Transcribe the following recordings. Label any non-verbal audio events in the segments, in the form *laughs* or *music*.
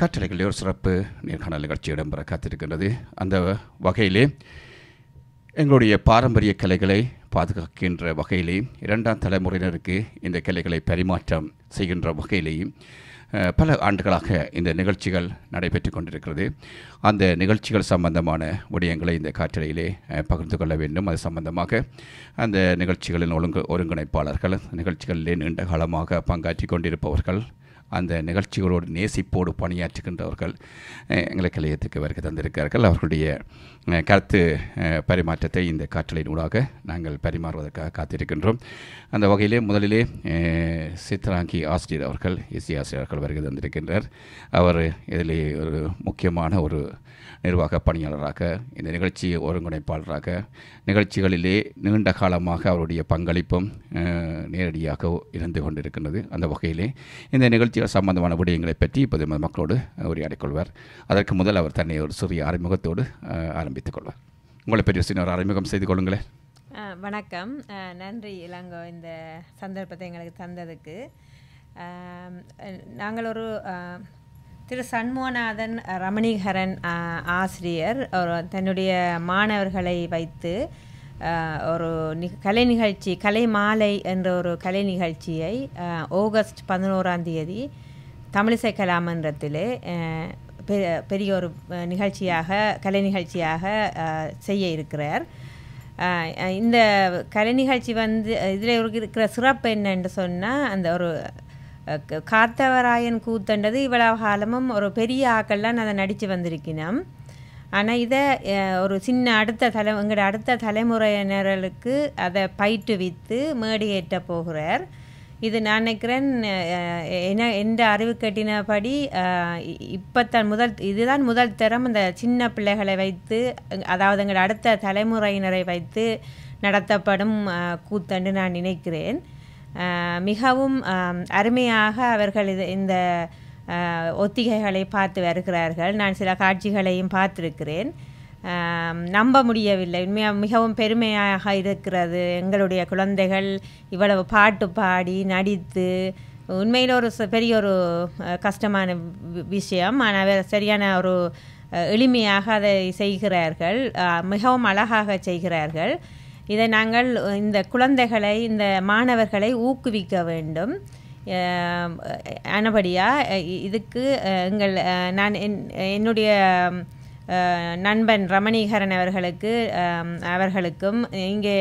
கட்டளைகளில் ஒரு சிறப்பு நேர்காணல் நிகழ்ச்சி இடம்பெற காத்திருக்கின்றது அந்த வகையிலே எங்களுடைய பாரம்பரிய கலைகளை பாதுகாக்கின்ற வகையிலே இரண்டாம் தலைமுறையினருக்கு இந்த கலைகளை பரிமாற்றம் செய்கின்ற வகையிலேயும் பல ஆண்டுகளாக இந்த நிகழ்ச்சிகள் நடைபெற்று கொண்டிருக்கிறது அந்த நிகழ்ச்சிகள் சம்பந்தமான விடயங்களை இந்த காற்றலையிலே பகிர்ந்து கொள்ள வேண்டும் அது சம்பந்தமாக அந்த நிகழ்ச்சிகளின் ஒழுங்கு ஒருங்கிணைப்பாளர்கள் நிகழ்ச்சிகளிலே நீண்ட காலமாக பங்காற்றி கொண்டிருப்பவர்கள் அந்த நிகழ்ச்சிகளோடு நேசிப்போடு பணியாற்றுகின்றவர்கள் எங்களை கலையத்துக்கு வருகை தந்திருக்கிறார்கள் அவர்களுடைய கருத்து பரிமாற்றத்தை இந்த காற்றலின் ஊடாக நாங்கள் பரிமாறுவதற்காக காத்திருக்கின்றோம் அந்த வகையிலே முதலிலே சித்ராங்கி ஆசிரியர் அவர்கள் இசை ஆசிரியர் அவர்கள் வருகை தந்திருக்கின்றார் அவர் இதிலே ஒரு முக்கியமான ஒரு நிர்வாக பணியாளராக இந்த நிகழ்ச்சி ஒருங்கிணைப்பாளராக நிகழ்ச்சிகளிலே நீண்ட காலமாக அவருடைய பங்களிப்பும் நேரடியாக இருந்து கொண்டிருக்கின்றது அந்த வகையிலே இந்த நிகழ்ச்சி அரசியல் சம்பந்தமான விடயங்களை பற்றி இப்போது மக்களோடு கொள்வார் அதற்கு முதல் அவர் தன்னை ஒரு சிறிய அறிமுகத்தோடு ஆரம்பித்துக் கொள்வார் உங்களை பற்றி சின்ன ஒரு அறிமுகம் செய்து கொள்ளுங்களேன் வணக்கம் நன்றி இளங்கோ இந்த சந்தர்ப்பத்தை எங்களுக்கு தந்ததுக்கு நாங்கள் ஒரு திரு சண்முகநாதன் ரமணிகரன் ஆசிரியர் தன்னுடைய மாணவர்களை வைத்து ஒரு கலை நிகழ்ச்சி கலை மாலை என்ற ஒரு கலை நிகழ்ச்சியை ஆகஸ்ட் பதினோராம் தேதி தமிழிசை கலாமன்றத்தில் பெரிய ஒரு நிகழ்ச்சியாக கலை நிகழ்ச்சியாக செய்ய இருக்கிறார் இந்த கலை நிகழ்ச்சி வந்து இதில் இருக்கிற சிறப்பு என்னென்று சொன்னால் அந்த ஒரு காத்தவராயன் கூத்துன்றது இவ்வளவு காலமும் ஒரு பெரிய ஆக்கள்லாம் அதை நடித்து வந்திருக்கணும் ஆனால் இதை ஒரு சின்ன அடுத்த தலை எங்களோட அடுத்த தலைமுறையினர்களுக்கு அதை பயிற்றுவித்து மேடியேற்ற போகிறார் இது நான் நினைக்கிறேன் என்ன எந்த அறிவு கட்டினபடி இப்போத்தான் முதல் இதுதான் முதல் தரம் இந்த சின்ன பிள்ளைகளை வைத்து அதாவது எங்களோட அடுத்த தலைமுறையினரை வைத்து நடத்தப்படும் கூத்தண்டு நான் நினைக்கிறேன் மிகவும் அருமையாக அவர்கள் இது இந்த ஒத்திகைகளை பார்த்து வருகிறார்கள் நான் சில காட்சிகளையும் பார்த்துருக்கிறேன் நம்ப முடியவில்லை உண்மையாக மிகவும் பெருமையாக இருக்கிறது எங்களுடைய குழந்தைகள் இவ்வளவு பாட்டு பாடி நடித்து உண்மையில் ஒரு பெரிய ஒரு கஷ்டமான விஷயம் ஆனால் சரியான ஒரு எளிமையாக அதை செய்கிறார்கள் மிகவும் அழகாக செய்கிறார்கள் இதை நாங்கள் இந்த குழந்தைகளை இந்த மாணவர்களை ஊக்குவிக்க வேண்டும் அனபடியா இதுக்கு எங்கள் நான் என் என்னுடைய நண்பன் ரமணீகரன் அவர்களுக்கு அவர்களுக்கும் இங்கே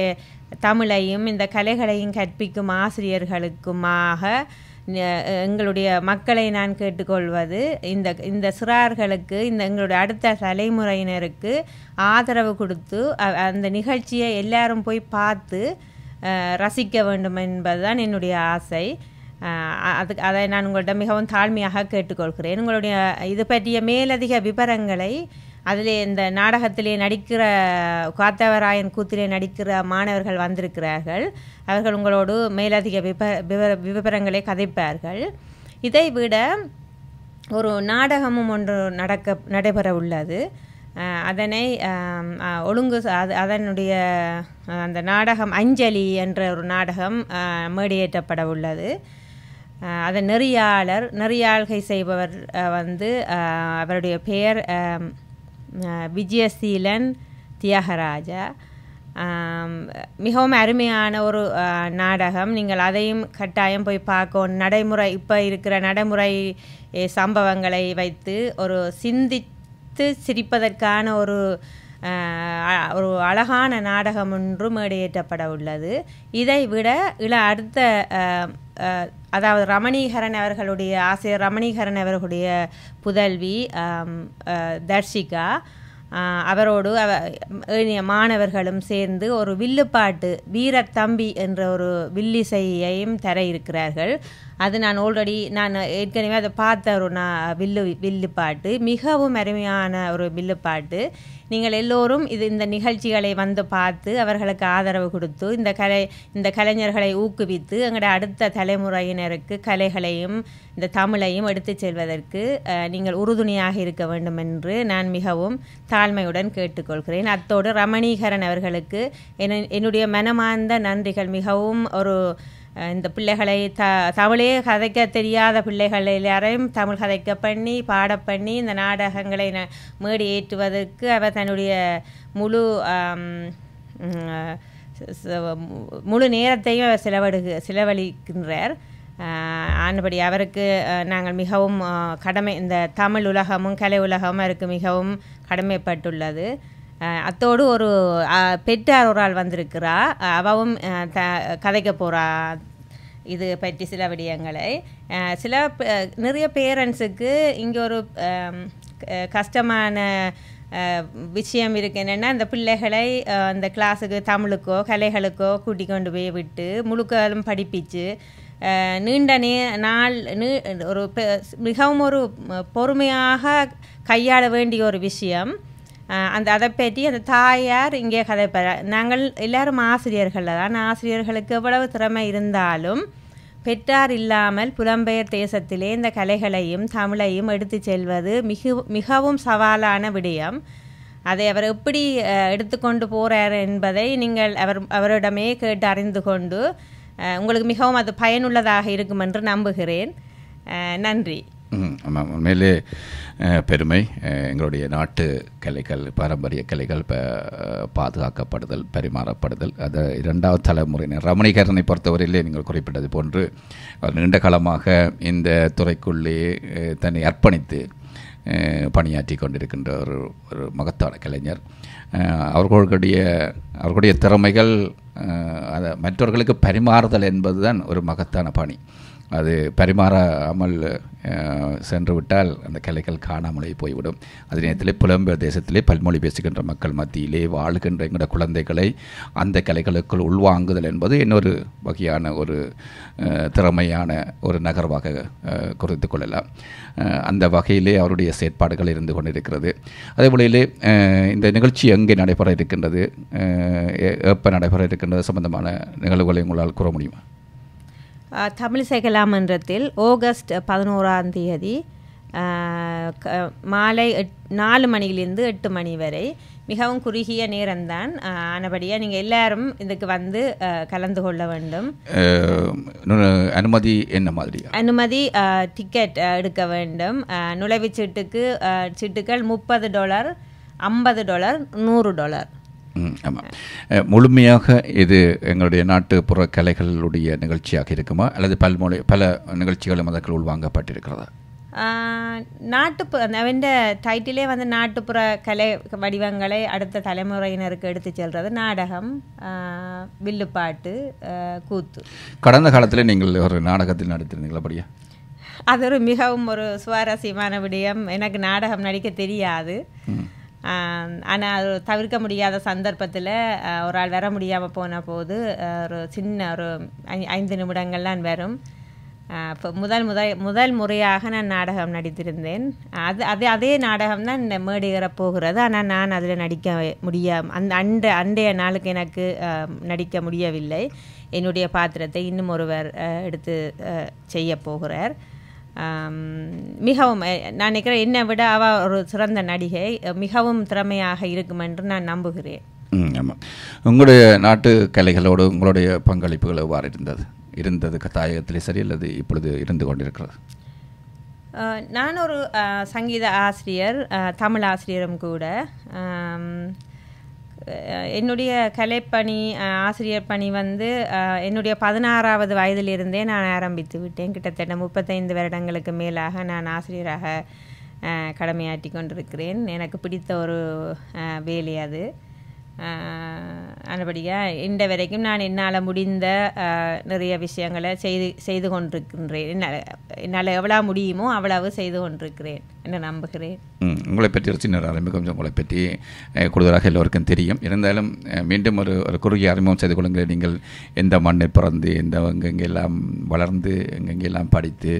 தமிழையும் இந்த கலைகளையும் கற்பிக்கும் ஆசிரியர்களுக்குமாக எங்களுடைய மக்களை நான் கேட்டுக்கொள்வது இந்த இந்த சிறார்களுக்கு இந்த எங்களுடைய அடுத்த தலைமுறையினருக்கு ஆதரவு கொடுத்து அந்த நிகழ்ச்சியை எல்லாரும் போய் பார்த்து ரசிக்க வேண்டும் என்பதுதான் என்னுடைய ஆசை அதுக்கு அதை நான் உங்கள்கிட்ட மிகவும் தாழ்மையாக கேட்டுக்கொள்கிறேன் உங்களுடைய இது பற்றிய மேலதிக விபரங்களை அதிலே இந்த நாடகத்திலே நடிக்கிற காத்தவராயன் கூத்திலே நடிக்கிற மாணவர்கள் வந்திருக்கிறார்கள் அவர்கள் உங்களோடு மேலதிக விப விவரங்களை கதைப்பார்கள் இதை விட ஒரு நாடகமும் ஒன்று நடக்க நடைபெற உள்ளது அதனை ஒழுங்கு அது அதனுடைய அந்த நாடகம் அஞ்சலி என்ற ஒரு நாடகம் மேடியேற்றப்பட உள்ளது அதை நெறியாளர் நெறியாள்கை செய்பவர் வந்து அவருடைய பெயர் விஜயசீலன் தியாகராஜா மிகவும் அருமையான ஒரு நாடகம் நீங்கள் அதையும் கட்டாயம் போய் பார்க்கணும் நடைமுறை இப்போ இருக்கிற நடைமுறை சம்பவங்களை வைத்து ஒரு சிந்தித்து சிரிப்பதற்கான ஒரு ஒரு அழகான நாடகம் ஒன்று மேடையேற்றப்பட உள்ளது இதை விட இல்லை அடுத்த அதாவது ரமணீகரன் அவர்களுடைய ஆசிரியர் ரமணீகரன் அவர்களுடைய புதல்வி தர்ஷிகா அவரோடு அவ மாணவர்களும் சேர்ந்து ஒரு வில்லுப்பாட்டு வீர தம்பி என்ற ஒரு வில்லிசையையும் தர இருக்கிறார்கள் அது நான் ஆல்ரெடி நான் ஏற்கனவே அதை பார்த்த ஒரு நான் வில்லு வில்லுப்பாட்டு மிகவும் அருமையான ஒரு வில்லுப்பாட்டு நீங்கள் எல்லோரும் இது இந்த நிகழ்ச்சிகளை வந்து பார்த்து அவர்களுக்கு ஆதரவு கொடுத்து இந்த கலை இந்த கலைஞர்களை ஊக்குவித்து எங்களுடைய அடுத்த தலைமுறையினருக்கு கலைகளையும் இந்த தமிழையும் எடுத்து செல்வதற்கு நீங்கள் உறுதுணையாக இருக்க வேண்டும் என்று நான் மிகவும் தாழ்மையுடன் கேட்டுக்கொள்கிறேன் அத்தோடு ரமணீகரன் அவர்களுக்கு என்னுடைய மனமார்ந்த நன்றிகள் மிகவும் ஒரு இந்த பிள்ளைகளை த தமிழே கதைக்க தெரியாத பிள்ளைகள் எல்லாரையும் தமிழ் கதைக்க பண்ணி பாட பண்ணி இந்த நாடகங்களை ந மேடி ஏற்றுவதற்கு அவர் தன்னுடைய முழு முழு நேரத்தையும் அவர் செலவடு செலவழிக்கின்றார் ஆனபடி அவருக்கு நாங்கள் மிகவும் கடமை இந்த தமிழ் உலகமும் கலை உலகமும் அவருக்கு மிகவும் கடமைப்பட்டுள்ளது அத்தோடு ஒரு பெற்றார் ஒரு ஆள் வந்திருக்கிறா அவவும் த கதைக்க போகிறா இது பற்றி சில விடயங்களை சில நிறைய பேரண்ட்ஸுக்கு இங்கே ஒரு கஷ்டமான விஷயம் இருக்கு என்னென்னா இந்த பிள்ளைகளை அந்த கிளாஸுக்கு தமிழுக்கோ கலைகளுக்கோ கூட்டி கொண்டு போய் விட்டு முழுக்கலும் படிப்பிச்சு நீண்ட நே நாள் நீ ஒரு மிகவும் ஒரு பொறுமையாக கையாள வேண்டிய ஒரு விஷயம் அந்த அதை பற்றி அந்த தாயார் இங்கே கதைப்பார் நாங்கள் எல்லாரும் ஆசிரியர்கள் தான் ஆசிரியர்களுக்கு எவ்வளவு திறமை இருந்தாலும் பெற்றார் இல்லாமல் புலம்பெயர் தேசத்திலே இந்த கலைகளையும் தமிழையும் எடுத்து செல்வது மிகு மிகவும் சவாலான விடயம் அதை அவர் எப்படி எடுத்துக்கொண்டு போகிறார் என்பதை நீங்கள் அவர் அவரிடமே கேட்டு அறிந்து கொண்டு உங்களுக்கு மிகவும் அது பயனுள்ளதாக இருக்கும் என்று நம்புகிறேன் நன்றி ஆமாம் உண்மையிலே பெருமை எங்களுடைய நாட்டு கலைகள் பாரம்பரிய கலைகள் பாதுகாக்கப்படுதல் பரிமாறப்படுதல் அது இரண்டாவது தலைமுறையினர் ரமணிகரனை பொறுத்தவரையிலே நீங்கள் குறிப்பிட்டது போன்று அவர் நீண்ட காலமாக இந்த துறைக்குள்ளே தன்னை அர்ப்பணித்து பணியாற்றி கொண்டிருக்கின்ற ஒரு ஒரு மகத்தான கலைஞர் அவர்களுடைய அவர்களுடைய திறமைகள் அதை மற்றவர்களுக்கு பரிமாறுதல் என்பது தான் ஒரு மகத்தான பணி அது பரிமாறாமல் சென்று விட்டால் அந்த கலைகள் காணாமலே போய்விடும் அதே நேரத்தில் புலம்பெயர் தேசத்திலே பல்மொழி பேசுகின்ற மக்கள் மத்தியிலே வாழ்கின்ற எங்கள குழந்தைகளை அந்த கலைகளுக்குள் உள்வாங்குதல் என்பது இன்னொரு வகையான ஒரு திறமையான ஒரு நகர்வாக குறித்து கொள்ளலாம் அந்த வகையிலே அவருடைய செயற்பாடுகள் இருந்து கொண்டிருக்கிறது அதே போலையிலே இந்த நிகழ்ச்சி எங்கே நடைபெற இருக்கின்றது எப்போ நடைபெற இருக்கின்றது சம்பந்தமான நிகழ்வுகளை உங்களால் கூற முடியுமா தமிழிசை மன்றத்தில் ஆகஸ்ட் பதினோராம் தேதி மாலை எட் நாலு மணியிலிருந்து எட்டு மணி வரை மிகவும் குறுகிய நேரம்தான் ஆனபடியாக நீங்கள் எல்லாரும் இதுக்கு வந்து கலந்து கொள்ள வேண்டும் அனுமதி என்ன மாதிரி அனுமதி டிக்கெட் எடுக்க வேண்டும் நுழைவுச் சீட்டுக்கு சீட்டுகள் முப்பது டாலர் ஐம்பது டாலர் நூறு டாலர் ஆமாம் முழுமையாக இது எங்களுடைய நாட்டுப்புற கலைகளுடைய நிகழ்ச்சியாக இருக்குமா அல்லது பல்மொழி பல நிகழ்ச்சிகளும் அதற்கு உள்வாங்கப்பட்டிருக்கிறதா நாட்டுப்புற அவൻ്റെ டைட்டிலே வந்து நாட்டுப்புற கலை வடிவங்களை அடுத்த தலைமுறையினருக்கு எடுத்து செல்கிறது நாடகம் வில்லுப்பாட்டு கூத்து கடந்த காலத்தில் நீங்கள் ஒரு நாடகத்தில் நடத்திருந்தீங்களா அப்படியா அது ஒரு மிகவும் ஒரு சுவாரஸ்யமான விடயம் எனக்கு நாடகம் நடிக்க தெரியாது ஆனால் அது தவிர்க்க முடியாத சந்தர்ப்பத்தில் ஒரு ஆள் வர முடியாமல் போன போது ஒரு சின்ன ஒரு ஐந்து நிமிடங்கள்லாம் வரும் இப்போ முதல் முதல் முதல் முறையாக நான் நாடகம் நடித்திருந்தேன் அது அதே அதே நாடகம் தான் மேடையேற போகிறது ஆனால் நான் அதில் நடிக்க முடிய அந்த அண்ட அண்டைய நாளுக்கு எனக்கு நடிக்க முடியவில்லை என்னுடைய பாத்திரத்தை இன்னும் ஒருவர் எடுத்து செய்ய போகிறார் மிகவும் நான் நினைக்கிறேன் என்னை விட அவள் ஒரு சிறந்த நடிகை மிகவும் திறமையாக இருக்கும் என்று நான் நம்புகிறேன் ஆமாம் உங்களுடைய நாட்டு கலைகளோடு உங்களுடைய பங்களிப்புகள் எவ்வாறு இருந்தது இருந்தது கதாயகத்திலே சரி அல்லது இப்பொழுது இருந்து கொண்டிருக்கிறது நான் ஒரு சங்கீத ஆசிரியர் தமிழ் ஆசிரியரும் கூட என்னுடைய கலைப்பணி ஆசிரியர் பணி வந்து என்னுடைய பதினாறாவது வயதிலிருந்தே நான் ஆரம்பித்து விட்டேன் கிட்டத்தட்ட முப்பத்தைந்து வருடங்களுக்கு மேலாக நான் ஆசிரியராக கடமையாற்றி கொண்டிருக்கிறேன் எனக்கு பிடித்த ஒரு வேலை அது அதுபடியாக இந்த வரைக்கும் நான் என்னால் முடிந்த நிறைய விஷயங்களை செய்து செய்து கொண்டிருக்கின்றேன் என்னால் என்னால் எவ்வளோ முடியுமோ அவ்வளவு செய்து கொண்டிருக்கிறேன் என்று நம்புகிறேன் உங்களை பற்றி ஒரு சின்ன அறிமுகம் கொஞ்சம் உங்களை பற்றி கூடுதலாக எல்லோருக்கும் தெரியும் இருந்தாலும் மீண்டும் ஒரு ஒரு குறுகிய அறிமுகம் செய்து கொள்ளுங்கள் நீங்கள் எந்த மண்ணில் பிறந்து எந்த எங்கெங்கெல்லாம் வளர்ந்து எங்கெங்கெல்லாம் படித்து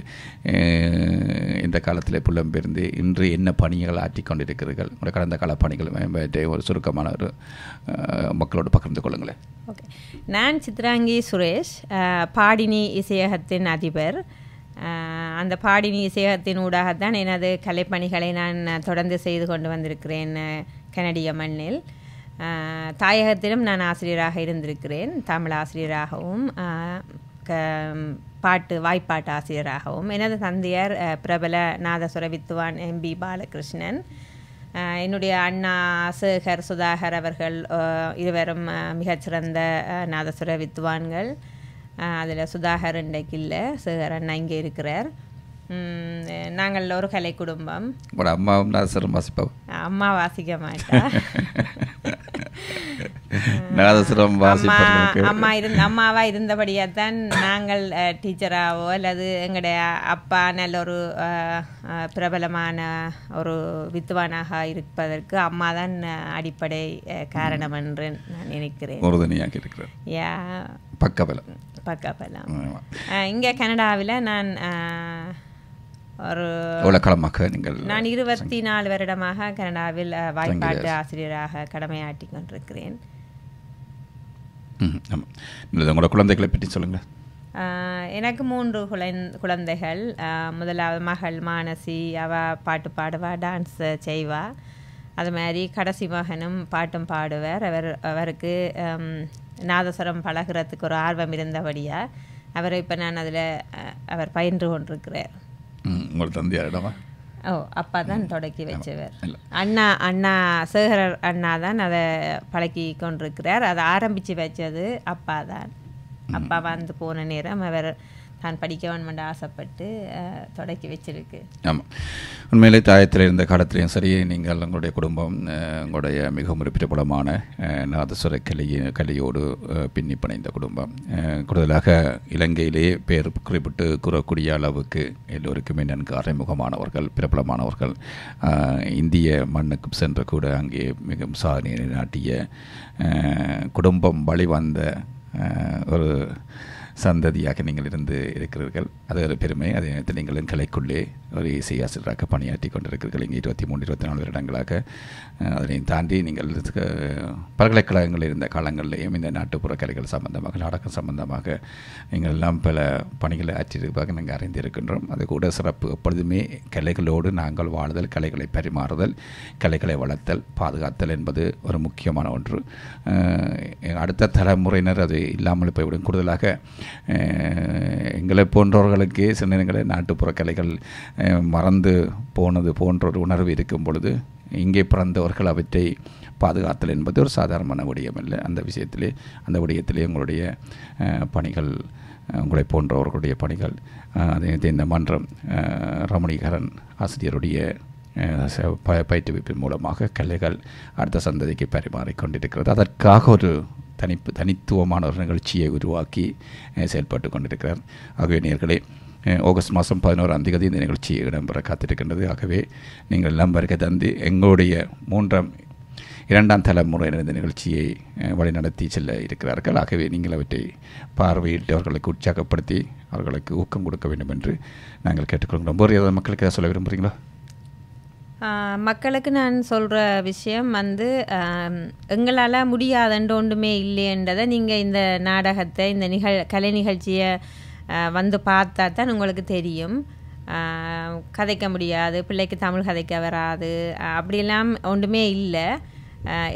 இந்த காலத்தில் புலம்பெயர்ந்து இன்று என்ன பணிகள் ஆற்றிக்கொண்டிருக்கிறீர்கள் உங்கள் கடந்த கால பணிகள் ஒரு சுருக்கமான ஒரு மக்களோடு பகிர்ந்து கொள்ளுங்களேன் ஓகே நான் சித்ராங்கி சுரேஷ் பாடினி இசையகத்தின் அதிபர் அந்த பாடினி இசையகத்தின் ஊடாகத்தான் எனது கலைப்பணிகளை நான் தொடர்ந்து செய்து கொண்டு வந்திருக்கிறேன் கனடிய மண்ணில் தாயகத்திலும் நான் ஆசிரியராக இருந்திருக்கிறேன் தமிழ் ஆசிரியராகவும் க பாட்டு வாய்ப்பாட்டு ஆசிரியராகவும் எனது தந்தையார் பிரபல நாதசுர வித்துவான் எம்பி பாலகிருஷ்ணன் என்னுடைய அண்ணா சேகர் சுதாகர் அவர்கள் இருவரும் மிகச்சிறந்த நாதசுர வித்துவான்கள் அதில் சுதாகர் இன்றைக்கு இல்லை சேகர் அண்ணா இங்கே இருக்கிறார் நாங்கள் ஒரு கலை குடும்பம் உங்களோட அம்மாவும் நாதஸ்வரம் வாசிப்பா அம்மா வாசிக்க மாட்டேன் *laughs* நாதஸ்வரம் வாசிப்பா அம்மா இருந்த அம்மாவா இருந்தபடியா தான் நாங்கள் டீச்சராகவோ அல்லது எங்களுடைய அப்பா நல்ல ஒரு பிரபலமான ஒரு வித்துவானாக இருப்பதற்கு அம்மா தான் அடிப்படை காரணம் என்று நான் நினைக்கிறேன் உறுதுணையாக இருக்கிறேன் யா பக்கபலம் பக்கபலம் இங்கே கனடாவில் நான் ஒரு நீங்கள் நான் இருபத்தி நாலு வருடமாக கனடாவில் வாய்ப்பாட்டு ஆசிரியராக கடமையாட்டி கொண்டிருக்கிறேன் உங்களோட குழந்தைகளை பற்றி சொல்லுங்கள் எனக்கு மூன்று குழந்தைகள் முதலாவது மகள் மானசி அவ பாட்டு பாடுவா டான்ஸ் செய்வா அது மாதிரி கடைசி மகனும் பாட்டும் பாடுவார் அவர் அவருக்கு நாதஸ்வரம் பழகிறதுக்கு ஒரு ஆர்வம் இருந்தபடியாக அவரை இப்போ நான் அதில் அவர் பயின்று கொண்டிருக்கிறார் உங்கள் தந்தையார் இடமா ஓ அப்பா தான் தொடக்கி வச்சவர் அண்ணா அண்ணா சேகரர் அண்ணா தான் அதை பழக்கி கொண்டிருக்கிறார் அதை ஆரம்பித்து வச்சது அப்பா தான் அப்பா வந்து போன நேரம் அவர் தான் படிக்க வேண்டாம் ஆசைப்பட்டு தொடக்கி வச்சிருக்கு ஆமாம் உண்மையிலே தாயத்தில் இருந்த காலத்திலையும் சரி நீங்கள் உங்களுடைய குடும்பம் உங்களுடைய மிகவும் பிரபலமான நாதஸ்வர கலையை கலையோடு பின்னி பணிந்த குடும்பம் கூடுதலாக இலங்கையிலேயே பேர் குறிப்பிட்டு கூறக்கூடிய அளவுக்கு எல்லோருக்குமே நன்கு அறைமுகமானவர்கள் பிரபலமானவர்கள் இந்திய மண்ணுக்கு சென்று கூட அங்கே மிகவும் சாதனை நாட்டிய குடும்பம் வழிவந்த ஒரு சந்ததியாக நீங்கள் இருந்து இருக்கிறீர்கள் அது ஒரு பெருமை அதே நேரத்தில் நீங்கள் கலைக்குள்ளே ஒரு இசை ஆசிரியராக பணியாற்றி கொண்டிருக்கிறீர்கள் இங்கே இருபத்தி மூணு இருபத்தி நாலு வருடங்களாக அதனை தாண்டி நீங்கள் பல்கலைக்கழகங்கள் இருந்த காலங்களிலேயும் இந்த நாட்டுப்புற கலைகள் சம்பந்தமாக நாடகம் சம்பந்தமாக நீங்கள் எல்லாம் பல பணிகளை ஆற்றியிருப்பதாக நாங்கள் அறிந்திருக்கின்றோம் அது கூட சிறப்பு எப்பொழுதுமே கலைகளோடு நாங்கள் வாழுதல் கலைகளை பரிமாறுதல் கலைகளை வளர்த்தல் பாதுகாத்தல் என்பது ஒரு முக்கியமான ஒன்று அடுத்த தலைமுறையினர் அது இல்லாமல் போய்விடும் கூடுதலாக எங்களை போன்றவர்களுக்கே சில நேரங்களில் நாட்டுப்புற கலைகள் மறந்து போனது போன்ற ஒரு உணர்வு இருக்கும் பொழுது இங்கே பிறந்தவர்கள் அவற்றை பாதுகாத்தல் என்பது ஒரு சாதாரணமான விடயம் இல்லை அந்த விஷயத்திலே அந்த விடயத்திலே உங்களுடைய பணிகள் உங்களை போன்றவர்களுடைய பணிகள் அதே இந்த மன்றம் ரமணிகரன் ஆசிரியருடைய பயிற்றுவிப்பின் மூலமாக கலைகள் அடுத்த சந்ததிக்கு பரிமாறிக்கொண்டிருக்கிறது அதற்காக ஒரு தனிப்பு தனித்துவமான ஒரு நிகழ்ச்சியை உருவாக்கி செயல்பட்டு கொண்டிருக்கிறார் ஆகவே நேர்களே ஆகஸ்ட் மாதம் பதினோராம் தேதி இந்த நிகழ்ச்சி இடம்பெற காத்திருக்கின்றது ஆகவே நீங்கள் எல்லாம் வருகை தந்து எங்களுடைய மூன்றாம் இரண்டாம் தலைமுறையினர் இந்த நிகழ்ச்சியை வழிநடத்தி செல்ல இருக்கிறார்கள் ஆகவே நீங்கள் அவற்றை பார்வையிட்டு அவர்களுக்கு உற்சாகப்படுத்தி அவர்களுக்கு ஊக்கம் கொடுக்க வேண்டும் என்று நாங்கள் கேட்டுக்கொள்கிறோம் ஒரு ஏதாவது மக்களுக்கு சொல்ல விரும்புகிறீங்களா மக்களுக்கு நான் சொல்கிற விஷயம் வந்து எங்களால் முடியாதண்டு ஒன்றுமே இல்லைன்றதை நீங்கள் இந்த நாடகத்தை இந்த நிகழ் கலை நிகழ்ச்சியை வந்து பார்த்தா தான் உங்களுக்கு தெரியும் கதைக்க முடியாது பிள்ளைக்கு தமிழ் கதைக்க வராது அப்படிலாம் ஒன்றுமே இல்லை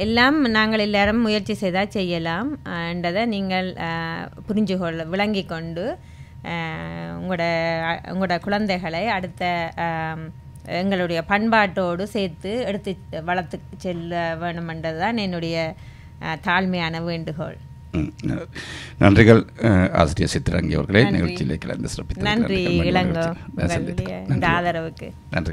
எல்லாம் நாங்கள் எல்லாரும் முயற்சி செய்தால் செய்யலாம் என்றதை நீங்கள் புரிஞ்சு கொள்ள விளங்கி கொண்டு உங்களோட உங்களோட குழந்தைகளை அடுத்த எங்களுடைய பண்பாட்டோடு சேர்த்து எடுத்து வளர்த்து செல்ல வேணுமென்றது தான் என்னுடைய தாழ்மையான வேண்டுகோள் நன்றிகள் ஆசிரியர் சித்திரங்கி அவர்களே நிகழ்ச்சியில் கலந்து சிறப்பித்து நன்றி இளங்கோ ஆதரவுக்கு நன்றி